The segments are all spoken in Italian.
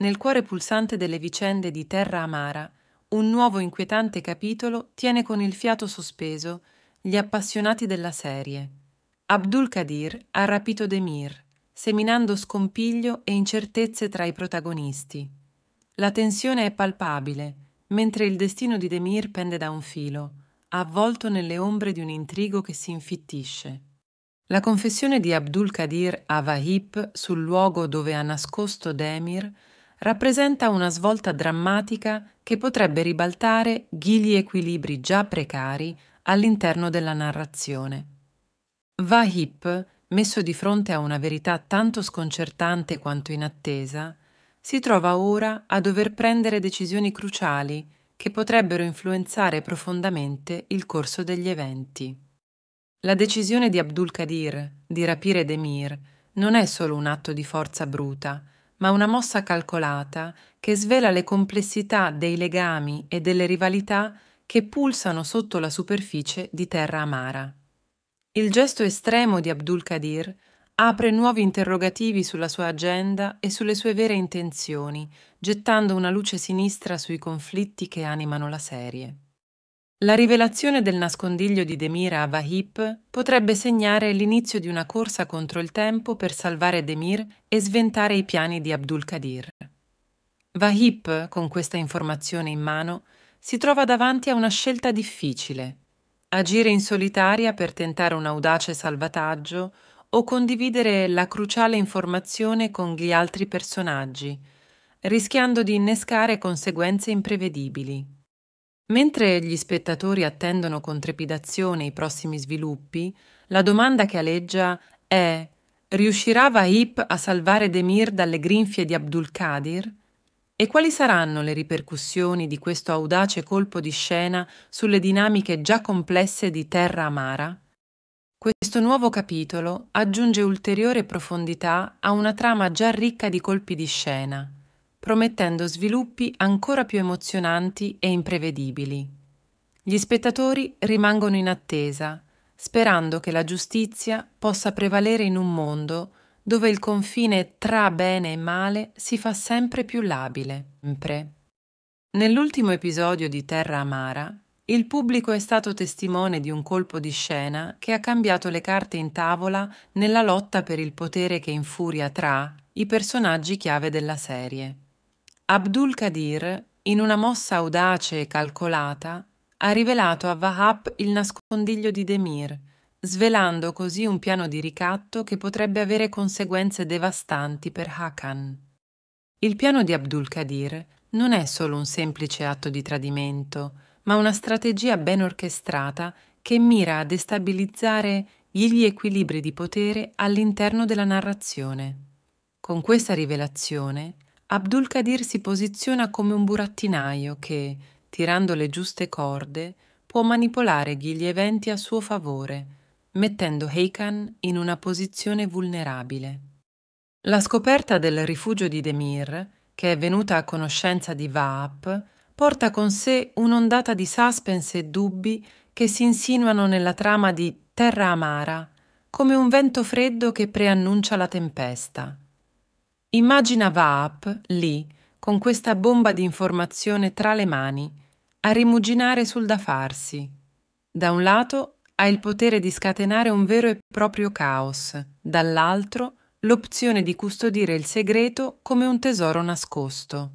Nel cuore pulsante delle vicende di Terra Amara, un nuovo inquietante capitolo tiene con il fiato sospeso gli appassionati della serie. Abdul Qadir ha rapito Demir, seminando scompiglio e incertezze tra i protagonisti. La tensione è palpabile, mentre il destino di Demir pende da un filo, avvolto nelle ombre di un intrigo che si infittisce. La confessione di Abdul Qadir a Vahip sul luogo dove ha nascosto Demir rappresenta una svolta drammatica che potrebbe ribaltare ghigli equilibri già precari all'interno della narrazione. Vahip, messo di fronte a una verità tanto sconcertante quanto inattesa, si trova ora a dover prendere decisioni cruciali che potrebbero influenzare profondamente il corso degli eventi. La decisione di Abdul Qadir di rapire Demir non è solo un atto di forza bruta, ma una mossa calcolata che svela le complessità dei legami e delle rivalità che pulsano sotto la superficie di terra amara. Il gesto estremo di Abdul Qadir apre nuovi interrogativi sulla sua agenda e sulle sue vere intenzioni, gettando una luce sinistra sui conflitti che animano la serie. La rivelazione del nascondiglio di Demir a Vahip potrebbe segnare l'inizio di una corsa contro il tempo per salvare Demir e sventare i piani di Abdul Qadir. Vahip, con questa informazione in mano, si trova davanti a una scelta difficile. Agire in solitaria per tentare un audace salvataggio o condividere la cruciale informazione con gli altri personaggi, rischiando di innescare conseguenze imprevedibili. Mentre gli spettatori attendono con trepidazione i prossimi sviluppi, la domanda che aleggia è riuscirà Vahip a salvare Demir dalle grinfie di Abdul Abdulkadir? E quali saranno le ripercussioni di questo audace colpo di scena sulle dinamiche già complesse di Terra Amara? Questo nuovo capitolo aggiunge ulteriore profondità a una trama già ricca di colpi di scena, promettendo sviluppi ancora più emozionanti e imprevedibili. Gli spettatori rimangono in attesa, sperando che la giustizia possa prevalere in un mondo dove il confine tra bene e male si fa sempre più labile. Nell'ultimo episodio di Terra Amara, il pubblico è stato testimone di un colpo di scena che ha cambiato le carte in tavola nella lotta per il potere che infuria tra i personaggi chiave della serie. Abdul Qadir, in una mossa audace e calcolata, ha rivelato a Wahab il nascondiglio di Demir, svelando così un piano di ricatto che potrebbe avere conseguenze devastanti per Hakan. Il piano di Abdul Qadir non è solo un semplice atto di tradimento, ma una strategia ben orchestrata che mira a destabilizzare gli equilibri di potere all'interno della narrazione. Con questa rivelazione, Abdul Kadir si posiziona come un burattinaio che, tirando le giuste corde, può manipolare gli eventi a suo favore, mettendo Heikan in una posizione vulnerabile. La scoperta del rifugio di Demir, che è venuta a conoscenza di Vaap, porta con sé un'ondata di suspense e dubbi che si insinuano nella trama di Terra amara, come un vento freddo che preannuncia la tempesta. Immagina Vaap lì, con questa bomba di informazione tra le mani, a rimuginare sul da farsi. Da un lato ha il potere di scatenare un vero e proprio caos, dall'altro l'opzione di custodire il segreto come un tesoro nascosto.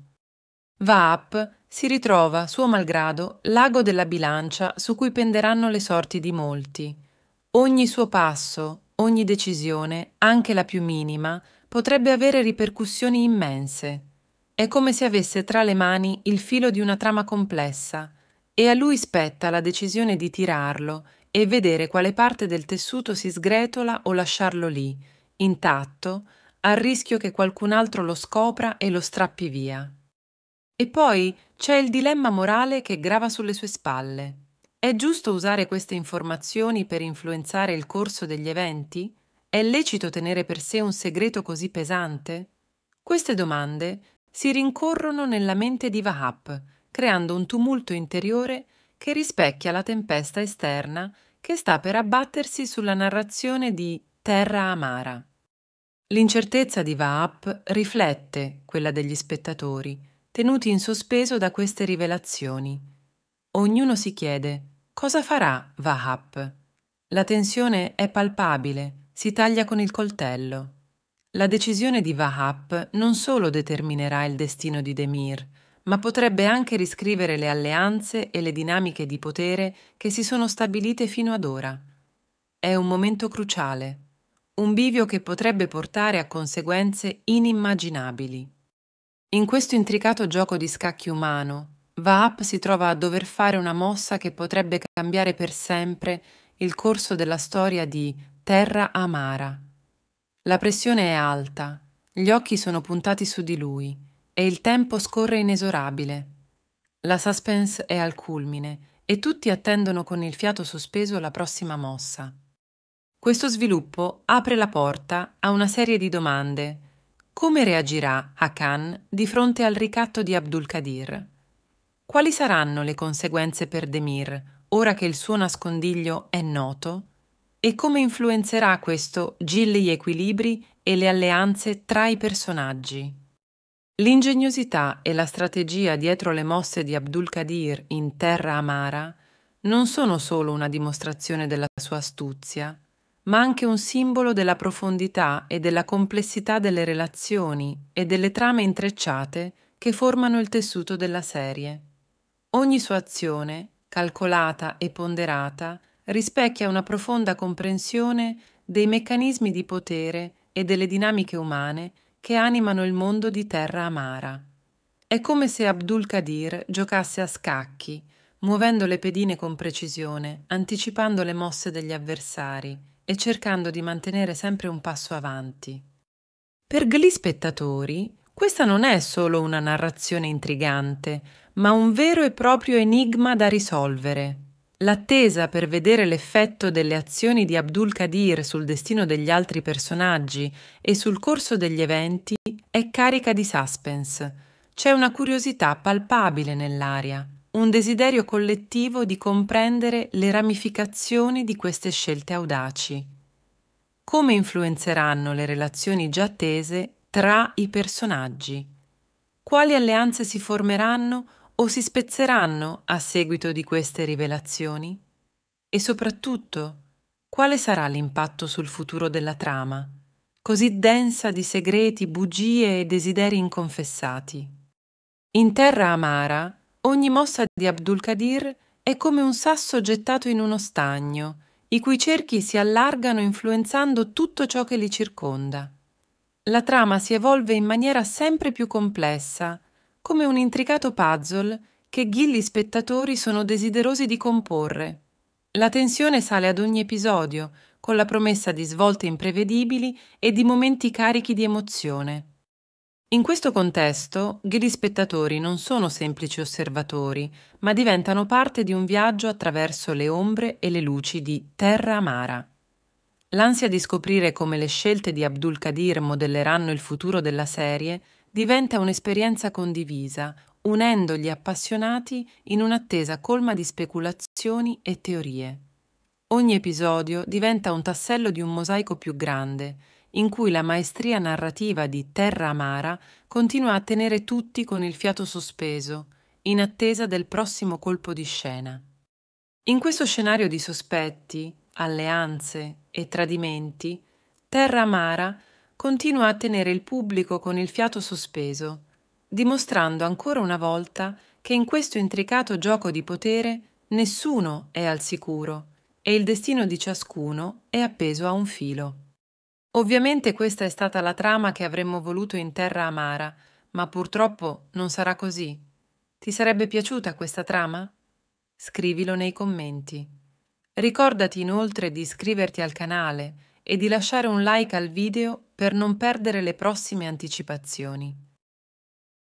Vaap si ritrova, suo malgrado, l'ago della bilancia su cui penderanno le sorti di molti. Ogni suo passo, ogni decisione, anche la più minima, potrebbe avere ripercussioni immense. È come se avesse tra le mani il filo di una trama complessa e a lui spetta la decisione di tirarlo e vedere quale parte del tessuto si sgretola o lasciarlo lì, intatto, al rischio che qualcun altro lo scopra e lo strappi via. E poi c'è il dilemma morale che grava sulle sue spalle. È giusto usare queste informazioni per influenzare il corso degli eventi? È lecito tenere per sé un segreto così pesante? Queste domande si rincorrono nella mente di Vahap, creando un tumulto interiore che rispecchia la tempesta esterna che sta per abbattersi sulla narrazione di Terra amara. L'incertezza di Vahap riflette quella degli spettatori, tenuti in sospeso da queste rivelazioni. Ognuno si chiede cosa farà Vahap? La tensione è palpabile si taglia con il coltello. La decisione di Vahap non solo determinerà il destino di Demir, ma potrebbe anche riscrivere le alleanze e le dinamiche di potere che si sono stabilite fino ad ora. È un momento cruciale, un bivio che potrebbe portare a conseguenze inimmaginabili. In questo intricato gioco di scacchi umano, Vahap si trova a dover fare una mossa che potrebbe cambiare per sempre il corso della storia di Terra amara. La pressione è alta, gli occhi sono puntati su di lui e il tempo scorre inesorabile. La suspense è al culmine e tutti attendono con il fiato sospeso la prossima mossa. Questo sviluppo apre la porta a una serie di domande. Come reagirà Hakan di fronte al ricatto di Abdul Qadir? Quali saranno le conseguenze per Demir, ora che il suo nascondiglio è noto? e come influenzerà questo gilli equilibri e le alleanze tra i personaggi. L'ingegnosità e la strategia dietro le mosse di Abdul Qadir in Terra Amara non sono solo una dimostrazione della sua astuzia, ma anche un simbolo della profondità e della complessità delle relazioni e delle trame intrecciate che formano il tessuto della serie. Ogni sua azione, calcolata e ponderata, rispecchia una profonda comprensione dei meccanismi di potere e delle dinamiche umane che animano il mondo di terra amara. È come se Abdul Qadir giocasse a scacchi, muovendo le pedine con precisione, anticipando le mosse degli avversari e cercando di mantenere sempre un passo avanti. Per gli spettatori, questa non è solo una narrazione intrigante, ma un vero e proprio enigma da risolvere. L'attesa per vedere l'effetto delle azioni di Abdul Qadir sul destino degli altri personaggi e sul corso degli eventi è carica di suspense. C'è una curiosità palpabile nell'aria, un desiderio collettivo di comprendere le ramificazioni di queste scelte audaci. Come influenzeranno le relazioni già tese tra i personaggi? Quali alleanze si formeranno o si spezzeranno a seguito di queste rivelazioni? E soprattutto, quale sarà l'impatto sul futuro della trama, così densa di segreti, bugie e desideri inconfessati? In terra amara, ogni mossa di Abdul Qadir è come un sasso gettato in uno stagno, i cui cerchi si allargano influenzando tutto ciò che li circonda. La trama si evolve in maniera sempre più complessa, come un intricato puzzle che gli spettatori sono desiderosi di comporre. La tensione sale ad ogni episodio, con la promessa di svolte imprevedibili e di momenti carichi di emozione. In questo contesto, gli spettatori non sono semplici osservatori, ma diventano parte di un viaggio attraverso le ombre e le luci di Terra Amara. L'ansia di scoprire come le scelte di Abdul Qadir modelleranno il futuro della serie diventa un'esperienza condivisa, unendo gli appassionati in un'attesa colma di speculazioni e teorie. Ogni episodio diventa un tassello di un mosaico più grande, in cui la maestria narrativa di Terra Amara continua a tenere tutti con il fiato sospeso, in attesa del prossimo colpo di scena. In questo scenario di sospetti, alleanze e tradimenti, Terra Amara continua a tenere il pubblico con il fiato sospeso, dimostrando ancora una volta che in questo intricato gioco di potere nessuno è al sicuro e il destino di ciascuno è appeso a un filo. Ovviamente questa è stata la trama che avremmo voluto in terra amara, ma purtroppo non sarà così. Ti sarebbe piaciuta questa trama? Scrivilo nei commenti. Ricordati inoltre di iscriverti al canale e di lasciare un like al video per non perdere le prossime anticipazioni.